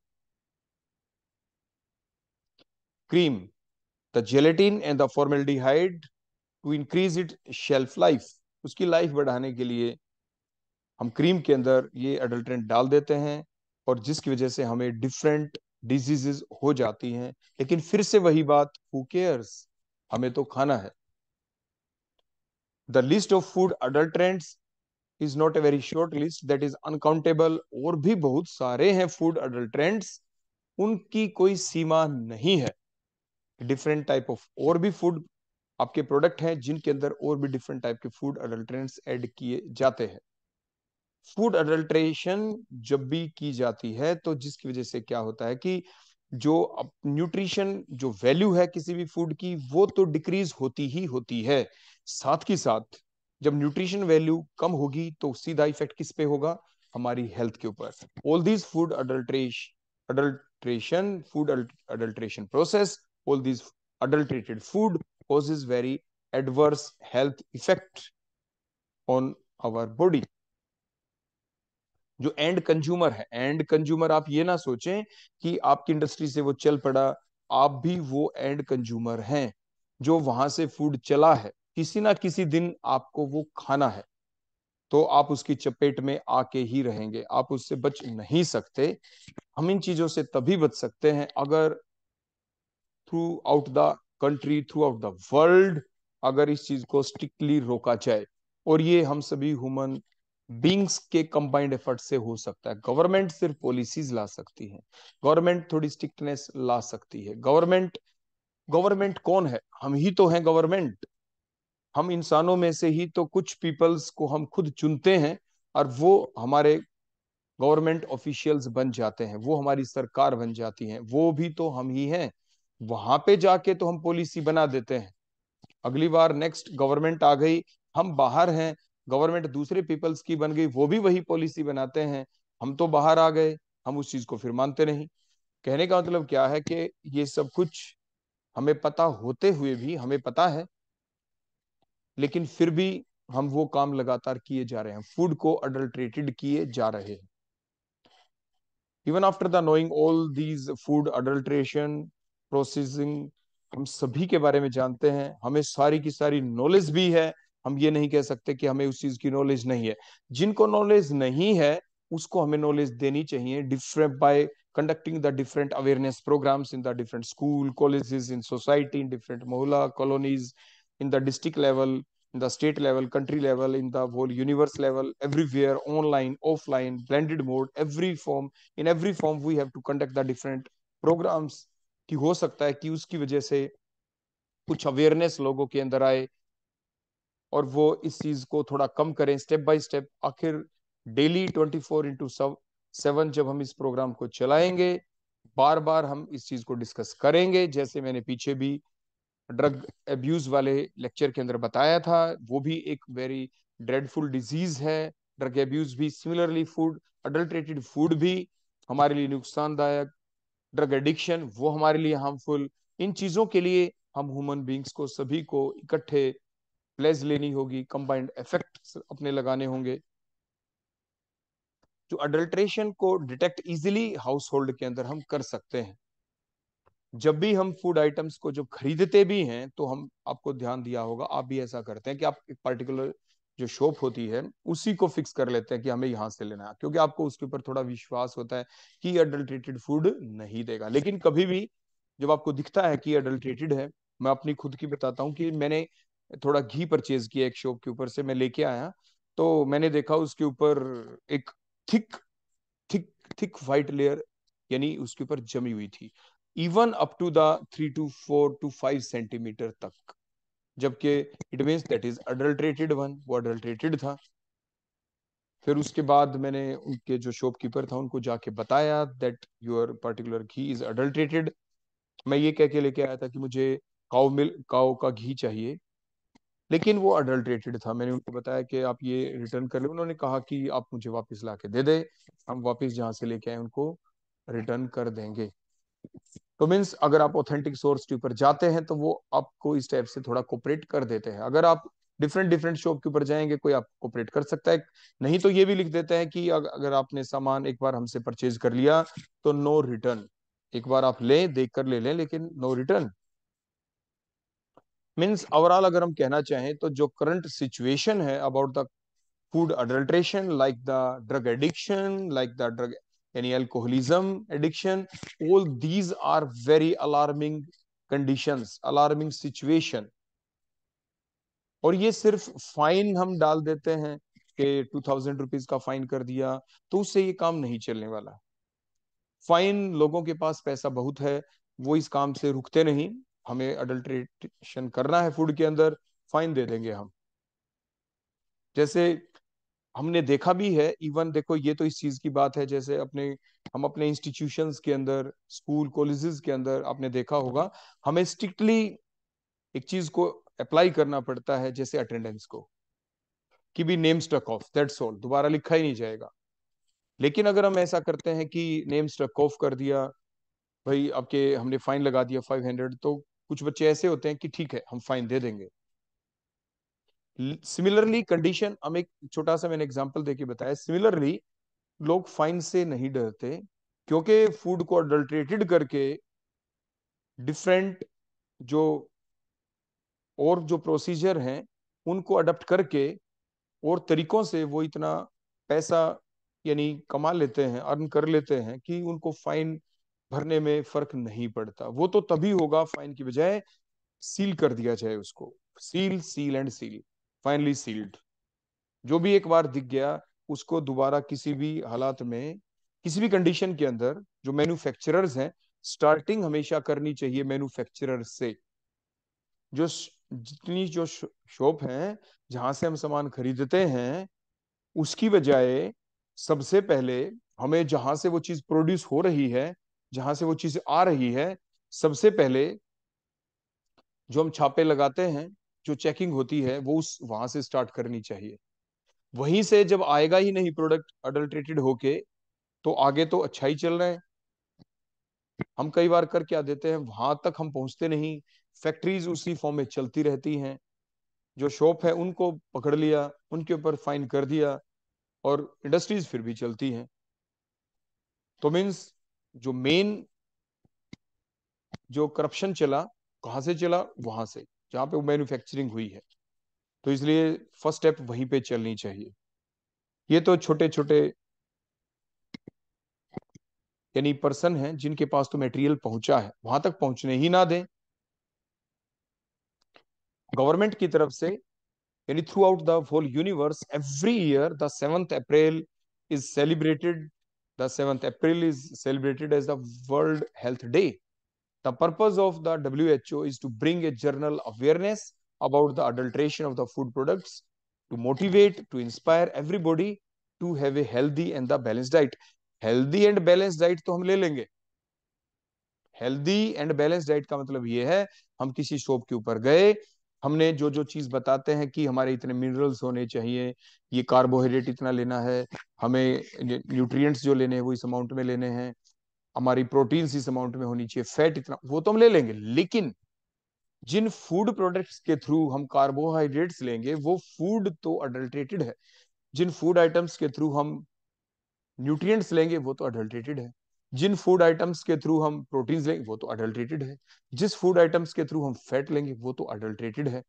the gelatin and the the hide to increase it shelf life उसकी लाइफ बढ़ाने के लिए हम क्रीम के अंदर ये एडल्ट्रेंट डाल देते हैं और जिसकी वजह से हमें डिफरेंट डिजीजेस हो जाती हैं लेकिन फिर से वही बात हु केयर्स हमें तो खाना है the list of food adulterant is not a very short list that is uncountable और भी बहुत सारे हैं फूड अडल्ट्रेंट्स उनकी कोई सीमा नहीं है डिफरेंट टाइप ऑफ और भी फूड आपके प्रोडक्ट हैं जिनके अंदर और भी डिफरेंट टाइप के फूड अडल्ट्रेंट्स ऐड किए जाते हैं फूड अडल्ट्रेशन जब भी की जाती है तो जिसकी वजह से क्या होता है कि जो न्यूट्रिशन जो वैल्यू है किसी भी फूड की वो तो डिक्रीज होती ही होती है साथ ही साथ जब न्यूट्रिशन वैल्यू कम होगी तो सीधा इफेक्ट किस पे होगा हमारी हेल्थ के ऊपर all these food adulteration adulteration food adulteration process all these adulterated food is very adverse health effect on our body जो एंड कंज्यूमर है एंड कंज्यूमर आप ये ना सोचें कि आपकी इंडस्ट्री से वो चल पड़ा आप भी वो एंड कंज्यूमर हैं जो वहां से फूड चला है किसी ना किसी दिन आपको वो खाना है तो आप उसकी चपेट में आके ही रहेंगे आप उससे बच नहीं सकते हम इन चीजों से तभी बच सकते हैं अगर throughout the country throughout the world अगर इस चीज को स्ट्रिक्टली रोका जाए और ये हम सभी ह्यूमन बींग्स के कंबाइंड एफर्ट से हो सकता है गवर्नमेंट सिर्फ पॉलिसीज ला सकती है गवर्नमेंट थोड़ी स्ट्रिक्टनेस ला सकती है गवर्नमेंट गवर्नमेंट कौन है हम ही तो हैं गवर्नमेंट हम इंसानों में से ही तो कुछ पीपल्स को हम खुद चुनते हैं और वो हमारे गवर्नमेंट ऑफिशियल्स बन जाते हैं वो हमारी सरकार बन जाती है वो भी तो हम ही हैं वहां पे जाके तो हम पॉलिसी बना देते हैं अगली बार नेक्स्ट गवर्नमेंट आ गई हम बाहर हैं गवर्नमेंट दूसरे पीपल्स की बन गई वो भी वही पॉलिसी बनाते हैं हम तो बाहर आ गए हम उस चीज को फिर मानते नहीं कहने का मतलब क्या है कि ये सब कुछ हमें पता होते हुए भी हमें पता है लेकिन फिर भी हम वो काम लगातार किए जा रहे हैं फूड को अडल्ट्रेटेड किए जा रहे हैं even after the knowing all these food adulteration processing हम सभी के बारे में जानते हैं हमें सारी की सारी नॉलेज भी है हम ये नहीं कह सकते कि हमें उस चीज की नॉलेज नहीं है जिनको नॉलेज नहीं है उसको हमें नॉलेज देनी चाहिए different by conducting the different awareness programmes in the different school colleges in society in different मोहल्ला colonies in the district level in the state level country level in the whole universe level everywhere online offline blended mode every form in every form we have to conduct the different programmes की हो सकता है कि उसकी वजह से कुछ अवेयरनेस लोगों के अंदर आए और वो इस चीज को थोड़ा कम करें स्टेप बाय स्टेप आखिर daily twenty four into seven जब हम इस प्रोग्राम को चलाएंगे बार बार हम इस चीज को डिस्कस करेंगे जैसे मैंने पीछे भी ड्रग एब्यूज वाले लेक्चर के अंदर बताया था वो भी एक वेरी ड्रेडफुल डिजीज है ड्रग एब्यूज भी सिमिलरली फूड अडल्ट्रेटेड फूड भी हमारे लिए नुकसानदायक ड्रग एडिक्शन वो हमारे लिए हार्मफुल इन चीजों के लिए हम ह्यूमन बींग्स को सभी को इकट्ठे प्लेज लेनी होगी कंबाइंड इफेक्ट अपने लगाने होंगे जो अडल्ट्रेशन को डिटेक्ट इजिली हाउस होल्ड के अंदर हम कर सकते हैं जब भी हम फूड आइटम्स को जब खरीदते भी हैं तो हम आपको ध्यान दिया होगा आप भी ऐसा करते हैं कि आप एक पर्टिकुलर जो शॉप होती है उसी को फिक्स कर लेते हैं कि हमें यहां से लेना है क्योंकि आपको उसके ऊपर थोड़ा विश्वास होता है कि अडल्ट्रेटेड फूड नहीं देगा लेकिन कभी भी जब आपको दिखता है कि अडल्ट्रेटेड है मैं अपनी खुद की बताता हूँ कि मैंने थोड़ा घी परचेज किया एक शॉप के ऊपर से मैं लेके आया तो मैंने देखा उसके ऊपर एक thick thick thick white layer यानी उसके ऊपर जमी हुई थी even up to the three to four to five centimetre तक जबकि it mean that is adulterated one वो अडल्ट्रेटेड था फिर उसके बाद मैंने उनके जो शॉपकीपर था उनको जाके बताया that your particular ghee is adulterated मैं ये कह के लेके आया था कि मुझे काउ मिल काउ का घी चाहिए लेकिन वो अडल्ट्रेटेड था मैंने उनको बताया कि आप ये रिटर्न कर ले उन्होंने कहा कि आप मुझे वापस ला के दे दे हम वापस जहाँ से लेके आए उनको रिटर्न कर देंगे तो मीन्स अगर आप ऑथेंटिक सोर्स के ऊपर जाते हैं तो वो आपको इस टाइप से थोड़ा कोपरेट कर देते हैं अगर आप डिफरेंट डिफरेंट शॉप के ऊपर जाएंगे कोई आप कोपरेट कर सकता है नहीं तो ये भी लिख देते हैं कि अगर आपने सामान एक बार हमसे परचेज कर लिया तो नो रिटर्न एक बार आप लें देख कर ले लें लेकिन नो रिटर्न मीन्स ओवरऑल अगर हम कहना चाहें तो जो करंट सिचुएशन है about the food adulteration like the drug addiction like the drug यानी alcoholism addiction all these are very alarming condition alarming situation और ये सिर्फ फाइन हम डाल देते हैं कि टू थाउजेंड रुपीज का फाइन कर दिया तो उससे ये काम नहीं चलने वाला फाइन लोगों के पास पैसा बहुत है वो इस काम से रुकते नहीं हमें अडल्ट्रेशन करना है फूड के अंदर फाइन दे देंगे हम जैसे हमने देखा भी है इवन देखो ये तो इस चीज की बात है जैसे अपने हम अपने इंस्टीट्यूशंस के अंदर स्कूल कॉलेजेस के अंदर आपने देखा होगा हमें स्ट्रिक्टली एक चीज को अप्लाई करना पड़ता है जैसे अटेंडेंस को कि भी name stuck off that's all दोबारा लिखा ही नहीं जाएगा लेकिन अगर हम ऐसा करते हैं कि नेम स्ट्रक ऑफ कर दिया भाई आपके हमने फाइन लगा दिया फाइव हंड्रेड तो कुछ बच्चे ऐसे होते हैं कि ठीक है हम फाइन दे देंगे सिमिलरली कंडीशन हम एक छोटा सा मैंने एग्जाम्पल देके बताया सिमिलरली लोग फाइन से नहीं डरते क्योंकि फूड को अडल्ट्रेटेड करके डिफरेंट जो और जो प्रोसीजर हैं उनको अडप्ट करके और तरीकों से वो इतना पैसा यानी कमा लेते हैं अर्न कर लेते हैं कि उनको फाइन भरने में फर्क नहीं पड़ता वो तो तभी होगा फाइन की बजाय सील कर दिया जाए उसको seal seal and seal finally sealed जो भी एक बार दिख गया उसको दोबारा किसी भी हालात में किसी भी कंडीशन के अंदर जो मैन्युफैक्चरर्स हैं स्टार्टिंग हमेशा करनी चाहिए मैन्युफैक्चरर से जो जितनी जो शॉप हैं जहां से हम सामान खरीदते हैं उसकी बजाय सबसे पहले हमें जहां से वो चीज प्रोड्यूस हो रही है जहां से वो चीज आ रही है सबसे पहले जो हम छापे लगाते हैं जो चेकिंग होती है वो उस वहां से स्टार्ट करनी चाहिए वहीं से जब आएगा ही नहीं प्रोडक्ट अडल्ट्रेटेड होके तो आगे तो अच्छा ही चल रहा है हम कई बार कर क्या देते हैं वहां तक हम पहुंचते नहीं फैक्ट्रीज उसी फॉर्म में चलती रहती हैं जो शॉप है उनको पकड़ लिया उनके ऊपर फाइन कर दिया और इंडस्ट्रीज फिर भी चलती हैं तो मीन्स जो मेन जो करप्शन चला कहा से चला वहां से जहां पे मैन्युफैक्चरिंग हुई है तो इसलिए फर्स्ट स्टेप वहीं पे चलनी चाहिए ये तो छोटे छोटे यानी पर्सन हैं जिनके पास तो मेटेरियल पहुंचा है वहां तक पहुंचने ही ना दें गवर्नमेंट की तरफ से यानी throughout the whole universe every year the seventh April is celebrated the 7th April is celebrated as the World Health Day. The purpose of the WHO is to bring a general awareness about the adulteration of the food products, to motivate, to inspire everybody to have a healthy and the balanced diet. Healthy and balanced diet to hum le lenge healthy and balanced diet ka matlab ye hai hum kisi shop ke upar gaye हमने जो जो चीज बताते हैं कि हमारे इतने मिनरल्स होने चाहिए ये कार्बोहाइड्रेट इतना लेना है हमें न्यूट्रिएंट्स जो लेने हैं वो इस अमाउंट में लेने हैं हमारी प्रोटीन्स इस अमाउंट में होनी चाहिए फैट इतना वो तो हम ले लेंगे लेकिन जिन फूड प्रोडक्ट्स के थ्रू हम कार्बोहाइड्रेट्स लेंगे वो फूड तो अडल्ट्रेटेड है जिन फूड आइटम्स के थ्रू हम न्यूट्रिएंट्स लेंगे वो तो अडल्ट्रेटेड है जिन फूड आइटम्स के थ्रू हम प्रोटीन्स तो लेंगे वो तो अडल्ट्रेटेड है जिस फूड आइटम्स के थ्रू हम फैट लेंगे वो तो अडल्ट्रेटेड है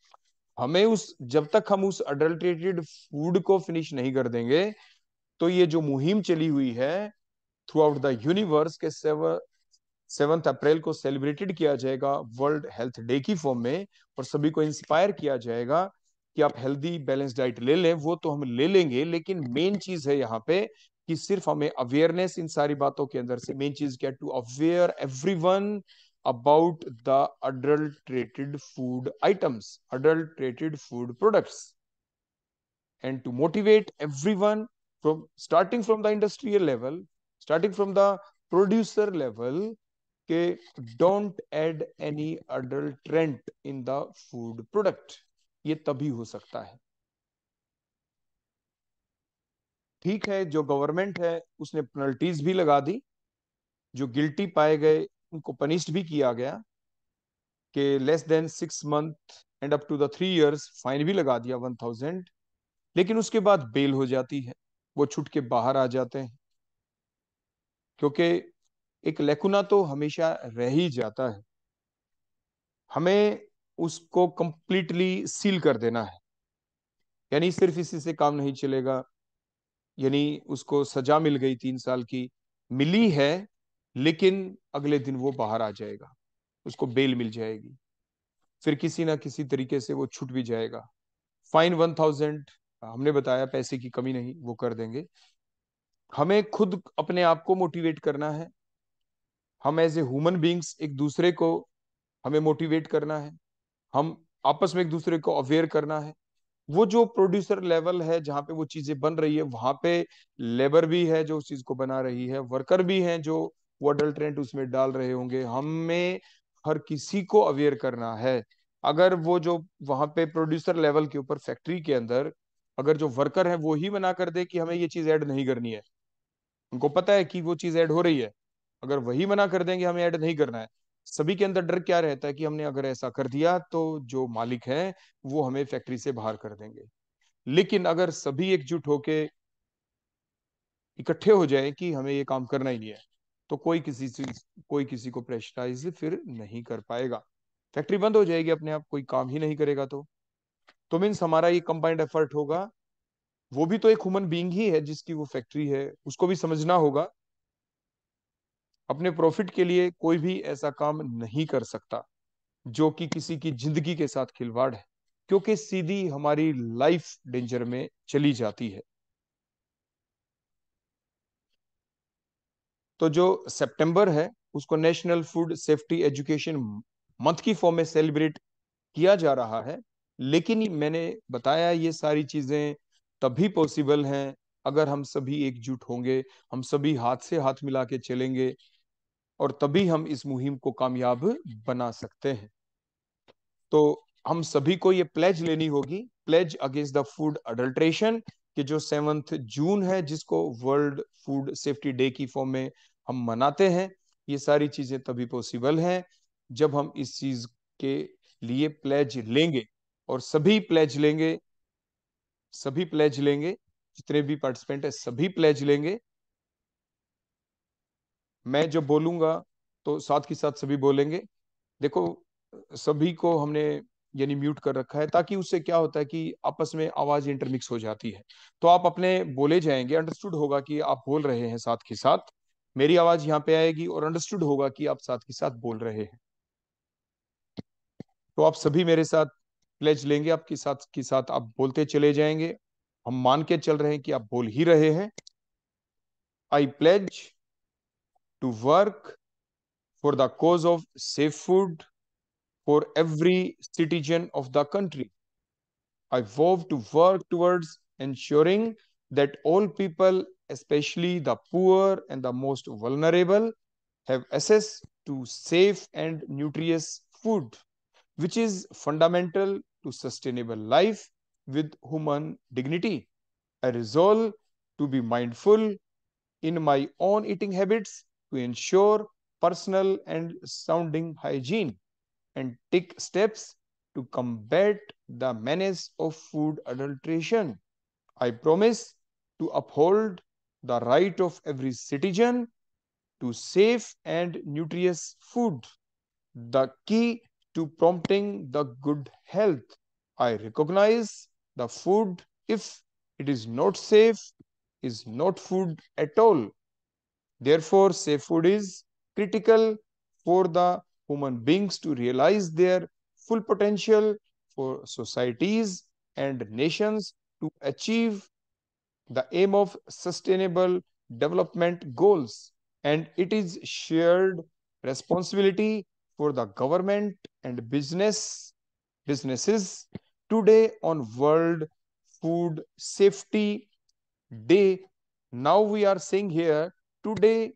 हमें उस जब तक हम उस अडल्ट्रेटेड फूड को फिनिश नहीं कर देंगे तो ये जो मुहिम चली हुई है थ्रू आउट द यूनिवर्स के सेवंथ अप्रैल को सेलिब्रेटेड किया जाएगा वर्ल्ड हेल्थ डे की फॉर्म में और सभी को इंस्पायर किया जाएगा कि आप हेल्दी बैलेंस डाइट ले लें वो तो हम ले लेंगे लेकिन मेन चीज है यहाँ पे कि सिर्फ हमें अवेयरनेस इन सारी बातों के अंदर से मेन चीज क्या to aware every one about the adulterated food items adulterated food products and to motivate every one from starting from the industrial level starting from the producer level के don't add any adulterant in the food product ये तभी हो सकता है ठीक है जो गवर्नमेंट है उसने पेनल्टीज भी लगा दी जो गिल्टी पाए गए उनको पनिश्ड भी किया गया कि less than six month and up to the three years fine भी लगा दिया वन थाउजेंड लेकिन उसके बाद बेल हो जाती है वो छुट के बाहर आ जाते हैं क्योंकि एक लेकुना तो हमेशा रह ही जाता है हमें उसको कंप्लीटली सील कर देना है यानी सिर्फ इसी से काम नहीं चलेगा यानी उसको सजा मिल गई तीन साल की मिली है लेकिन अगले दिन वो बाहर आ जाएगा उसको बेल मिल जाएगी फिर किसी ना किसी तरीके से वो छूट भी जाएगा फाइन वन थाउजेंड हमने बताया पैसे की कमी नहीं वो कर देंगे हमें खुद अपने आप को मोटिवेट करना है हम एज ए ह्यूमन बींग्स एक दूसरे को हमें मोटिवेट करना है हम आपस में एक दूसरे को अवेयर करना है वो जो प्रोड्यूसर लेवल है जहाँ पे वो चीजें बन रही है वहां पे लेबर भी है जो उस चीज को बना रही है वर्कर भी हैं जो वो अडल्ट्रेंट उसमें डाल रहे होंगे हमें हर किसी को अवेयर करना है अगर वो जो वहां पे प्रोड्यूसर लेवल के ऊपर फैक्ट्री के अंदर अगर जो वर्कर है वो ही मना कर दे कि हमें ये चीज ऐड नहीं करनी है उनको पता है कि वो चीज ऐड हो रही है अगर वही मना कर देंगे हमें ऐड नहीं करना है सभी के अंदर डर क्या रहता है कि हमने अगर ऐसा कर दिया तो जो मालिक है वो हमें फैक्ट्री से बाहर कर देंगे लेकिन अगर सभी एकजुट होके इकट्ठे हो जाए कि हमें ये काम करना ही नहीं है तो कोई किसी से कोई किसी को प्रेशराइज फिर नहीं कर पाएगा फैक्ट्री बंद हो जाएगी अपने आप कोई काम ही नहीं करेगा तो तो मीन्स हमारा ये कंबाइंड एफर्ट होगा वो भी तो एक ह्यूमन बींग ही है जिसकी वो फैक्ट्री है उसको भी समझना होगा अपने प्रॉफिट के लिए कोई भी ऐसा काम नहीं कर सकता जो कि किसी की जिंदगी के साथ खिलवाड़ है क्योंकि सीधी हमारी लाइफ डेंजर में चली जाती है तो जो सितंबर है उसको national food safety education month की फॉर्म में सेलिब्रेट किया जा रहा है लेकिन मैंने बताया ये सारी चीजें तभी पॉसिबल हैं अगर हम सभी एकजुट होंगे हम सभी हाथ से हाथ मिला के चलेंगे और तभी हम इस मुहिम को कामयाब बना सकते हैं तो हम सभी को ये प्लेज लेनी होगी pledge against the food adulteration कि जो सेवंथ जून है जिसको वर्ल्ड फूड सेफ्टी डे की फॉर्म में हम मनाते हैं ये सारी चीजें तभी पॉसिबल हैं जब हम इस चीज के लिए प्लेज लेंगे और सभी प्लेज लेंगे सभी प्लेज लेंगे जितने भी पार्टिसिपेंट है सभी प्लेज लेंगे मैं जब बोलूंगा तो साथ के साथ सभी बोलेंगे देखो सभी को हमने यानी म्यूट कर रखा है ताकि उससे क्या होता है कि आपस में आवाज इंटरमिक्स हो जाती है तो आप अपने बोले जाएंगे अंडरस्टूड होगा कि आप बोल रहे हैं साथ के साथ मेरी आवाज यहाँ पे आएगी और अंडरस्टूड होगा कि आप साथ के साथ बोल रहे हैं तो आप सभी मेरे साथ प्लेज लेंगे आपके साथ के साथ आप बोलते चले जाएंगे हम मान के चल रहे हैं कि आप बोल ही रहे हैं I pledge to work for the cause of safe food for every citizen of the country. I vow to work towards ensuring that all people, especially the poor and the most vulnerable, have access to safe and nutritious food, which is fundamental to sustainable life with human dignity. I resolve to be mindful in my own eating habits to ensure personal and sounding hygiene and take steps to combat the menace of food adulteration. I promise to uphold the right of every citizen to safe and nutritious food, the key to prompting the good health. I recognize the food, if it is not safe, is not food at all. Therefore, safe food is critical for the human beings to realize their full potential for societies and nations to achieve the aim of sustainable development goals. And it is shared responsibility for the government and business businesses today on World Food Safety Day. Now we are saying here today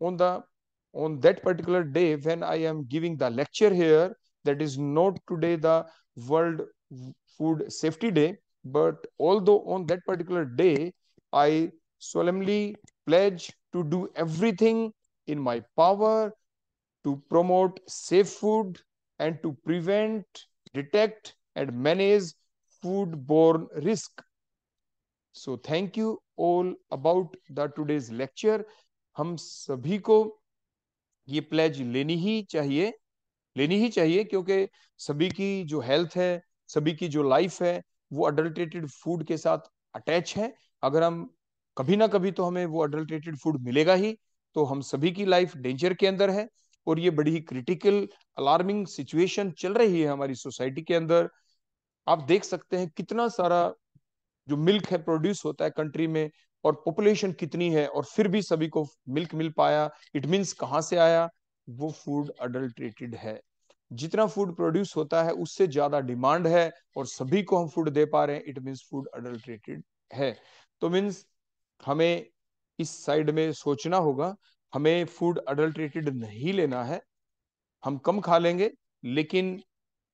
on the on that particular day when i am giving the lecture here that is not today the world food safety day but although on that particular day i solemnly pledge to do everything in my power to promote safe food and to prevent detect and manage foodborne risk so thank you all about the today's lecture हम सभी को ये प्लेज लेनी ही चाहिए लेनी ही चाहिए क्योंकि सभी की जो हेल्थ है सभी की जो लाइफ है वो अडल्ट्रेटेड फूड के साथ अटैच है अगर हम कभी ना कभी तो हमें वो अडल्ट्रेटेड फूड मिलेगा ही तो हम सभी की लाइफ डेंजर के अंदर है और ये बड़ी ही क्रिटिकल अलार्मिंग सिचुएशन चल रही है हमारी सोसाइटी के अंदर आप देख सकते हैं कितना सारा जो मिल्क है प्रोड्यूस होता है कंट्री में और पॉपुलेशन कितनी है और फिर भी सभी को मिल्क मिल पाया इट मीन्स कहाँ से आया वो फूड अडल्ट्रेटेड है जितना फूड प्रोड्यूस होता है उससे ज्यादा डिमांड है और सभी को हम फूड दे पा रहे हैं इट मीन्स फूड अडल्ट्रेटेड है तो मीन्स हमें इस साइड में सोचना होगा हमें फूड अडल्ट्रेटेड नहीं लेना है हम कम खा लेंगे लेकिन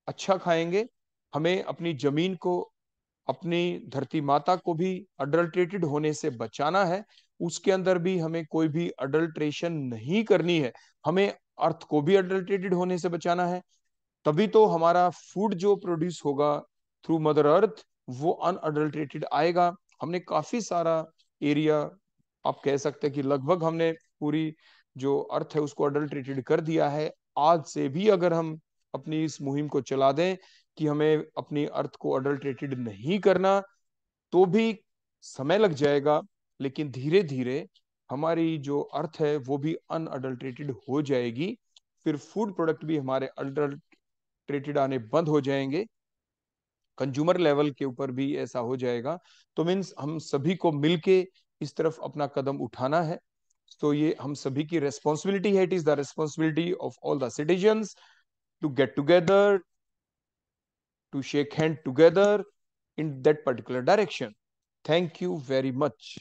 अच्छा खाएंगे हमें अपनी जमीन को अपनी धरती माता को भी अडल्ट्रेटेड होने से बचाना है उसके अंदर भी हमें कोई भी अडल्ट्रेशन नहीं करनी है हमें अर्थ को भी अडल्ट्रेटेड होने से बचाना है तभी तो हमारा फूड जो प्रोड्यूस होगा थ्रू मदर अर्थ वो अनअडल्ट्रेटेड आएगा हमने काफी सारा एरिया आप कह सकते हैं कि लगभग हमने पूरी जो अर्थ है उसको अडल्ट्रेटेड कर दिया है आज से भी अगर हम अपनी इस मुहिम को चला दें कि हमें अपनी अर्थ को अडल्ट्रेटेड नहीं करना तो भी समय लग जाएगा लेकिन धीरे धीरे हमारी जो अर्थ है वो भी अनअडल्ट्रेटेड हो जाएगी फिर फूड प्रोडक्ट भी हमारे अडल्ट्रेटेड आने बंद हो जाएंगे कंज्यूमर लेवल के ऊपर भी ऐसा हो जाएगा तो मीन्स हम सभी को मिलके इस तरफ अपना कदम उठाना है तो ये हम सभी की रेस्पॉन्सिबिलिटी है it is the responsibility of all the citizen to get together to shake hand together in that particular direction. Thank you very much.